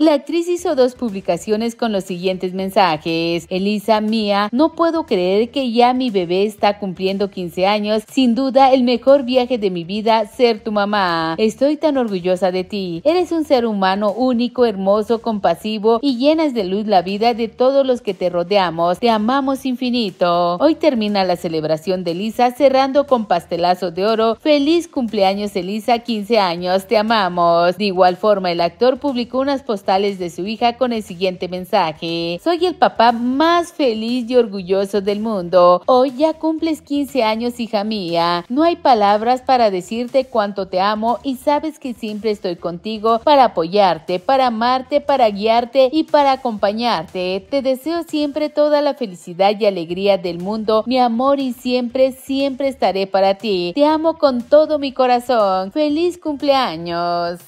La actriz hizo dos publicaciones con los siguientes mensajes. Elisa Mía, no puedo creer que ya mi bebé está cumpliendo 15 años. Sin duda, el mejor viaje de mi vida, ser tu mamá. Estoy tan orgullosa de ti. Eres un ser humano único, hermoso, compasivo y llenas de luz la vida de todos los que te rodeamos. Te amamos infinito. Hoy termina la celebración de Elisa cerrando con pastelazo de oro. Feliz cumpleaños Elisa, 15 años, te amamos. De igual forma, el actor publicó unas postales Sales de su hija con el siguiente mensaje. Soy el papá más feliz y orgulloso del mundo. Hoy ya cumples 15 años, hija mía. No hay palabras para decirte cuánto te amo y sabes que siempre estoy contigo para apoyarte, para amarte, para guiarte y para acompañarte. Te deseo siempre toda la felicidad y alegría del mundo, mi amor y siempre, siempre estaré para ti. Te amo con todo mi corazón. Feliz cumpleaños.